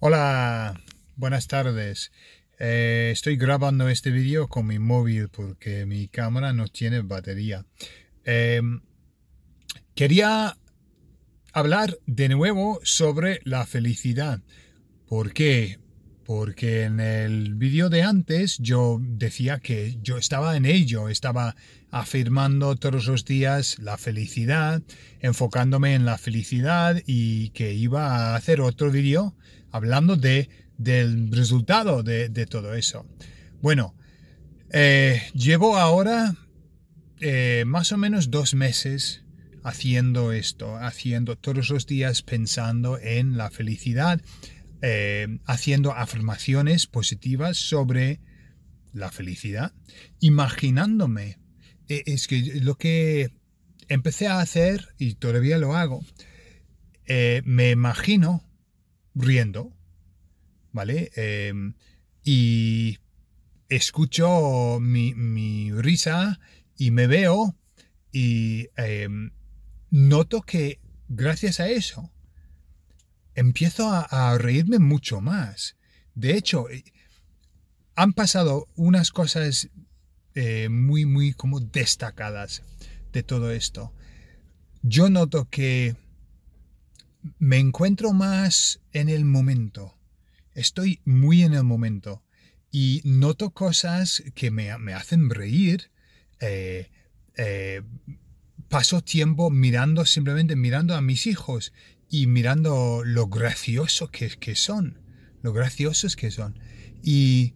Hola, buenas tardes. Eh, estoy grabando este vídeo con mi móvil porque mi cámara no tiene batería. Em, quería hablar de nuevo sobre la felicidad. ¿Por qué? Porque en el vídeo de antes yo decía que yo estaba en ello, estaba afirmando todos los días la felicidad, enfocándome en la felicidad y que iba a hacer otro vídeo hablando de, del resultado de, todo eso. Bueno, eh, llevo ahora eh, más o menos dos meses haciendo esto, haciendo todos los días pensando en la felicidad, eh, haciendo afirmaciones positivas sobre la felicidad, imaginándome. E, es que lo que empecé a hacer, y todavía lo hago, me imagino riendo, ¿vale? Em, y escucho mi, risa y me veo y em, noto que gracias a eso empiezo a, reírme mucho más. De hecho, eh, han pasado unas cosas eh, muy, muy como destacadas de todo esto. Yo noto que me encuentro más en el momento. Estoy muy en el momento y noto cosas que me, hacen reír. Eh, eh, paso tiempo mirando, simplemente mirando a mis hijos y mirando lo graciosos que, son, lo graciosos que son. Y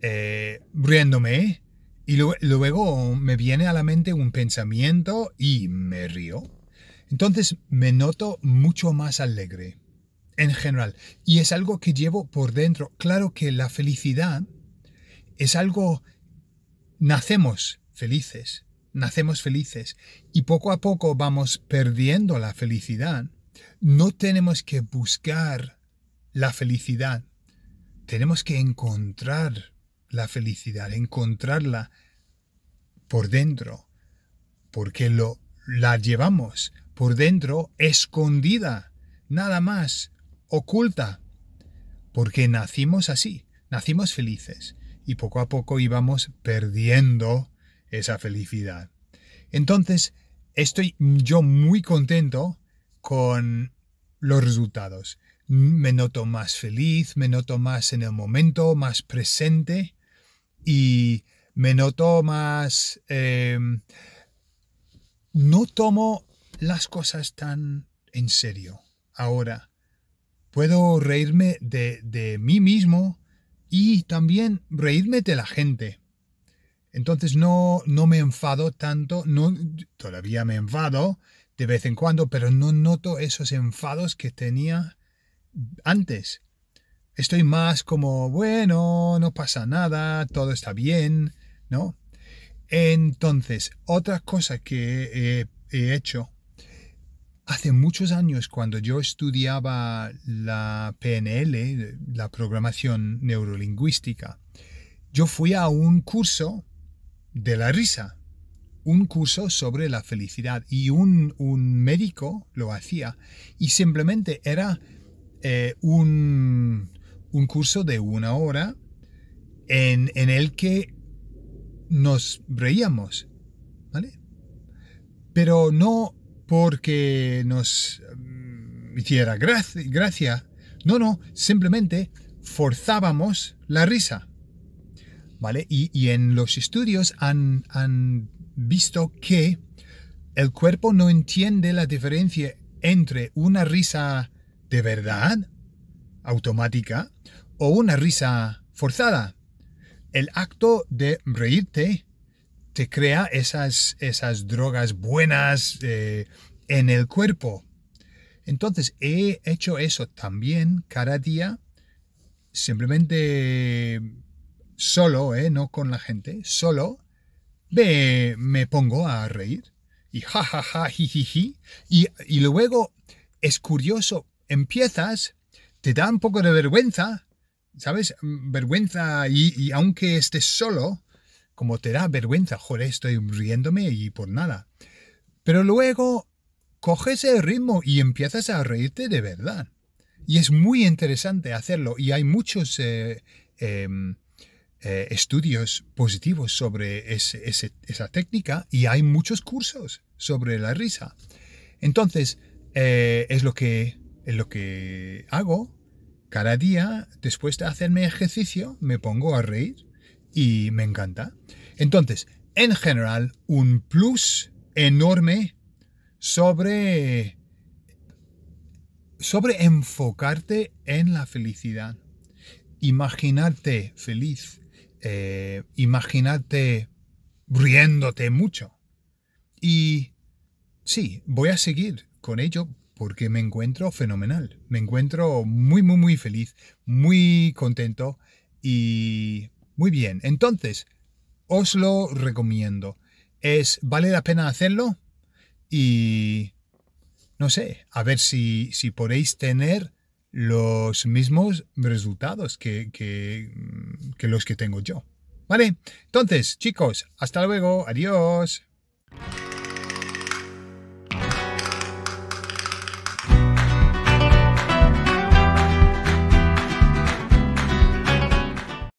eh, riéndome. Y luego me viene a la mente un pensamiento y me río entonces me noto mucho más alegre en general. Y es algo que llevo por dentro. Claro que la felicidad es algo... Nacemos felices, nacemos felices y poco a poco vamos perdiendo la felicidad. No tenemos que buscar la felicidad, tenemos que encontrar la felicidad, encontrarla por dentro, porque la llevamos, por dentro escondida, nada más, oculta, porque nacimos así, nacimos felices y poco a poco íbamos perdiendo esa felicidad. Entonces, estoy yo muy contento con los resultados. Me noto más feliz, me noto más en el momento, más presente y me noto más... Eh, no tomo las cosas tan en serio. Ahora, puedo reírme de, mí mismo y también reírme de la gente. Entonces no, no me enfado tanto, no, todavía me enfado de vez en cuando, pero no noto esos enfados que tenía antes. Estoy más como, bueno, no pasa nada, todo está bien, ¿no? Entonces, otra cosa que he hecho Hace muchos años, cuando yo estudiaba la PNL, la programación neurolingüística, yo fui a un curso de la risa, un curso sobre la felicidad y un, un médico lo hacía y simplemente era eh, un, un, curso de una hora en, en el que nos reíamos, ¿vale? Pero no porque nos mm, hiciera gracia, No, no, simplemente forzábamos la risa. ¿Vale? Y, en los estudios han, han, visto que el cuerpo no entiende la diferencia entre una risa de verdad, automática, o una risa forzada. El acto de reírte te crea esas, esas drogas buenas eh, en el cuerpo. Entonces he hecho eso también cada día, simplemente solo, ¿eh? no con la gente, solo me, me pongo a reír y jajaja, Y, y luego es curioso, empiezas, te da un poco de vergüenza, ¿sabes? Vergüenza y aunque estés solo, como te da vergüenza, joder, estoy riéndome y por nada. Pero luego coges el ritmo y empiezas a reírte de verdad. Y es muy interesante hacerlo y hay muchos eh, em, eh, estudios positivos sobre esa técnica y hay muchos cursos sobre la risa. Entonces, eh, es, lo que, es lo que hago. Cada día, después de hacerme ejercicio, me pongo a reír y me encanta. Entonces, en general, un plus enorme sobre, sobre enfocarte en la felicidad. Imaginarte feliz, eh, imaginarte riéndote mucho. Y sí, voy a seguir con ello porque me encuentro fenomenal. Me encuentro muy, muy, muy feliz, muy contento y muy bien, entonces, os lo recomiendo. Es, vale la pena hacerlo y, no sé, a ver si, si podéis tener los mismos resultados que, que, mm, que los que tengo yo. Vale, entonces, chicos, hasta luego, adiós.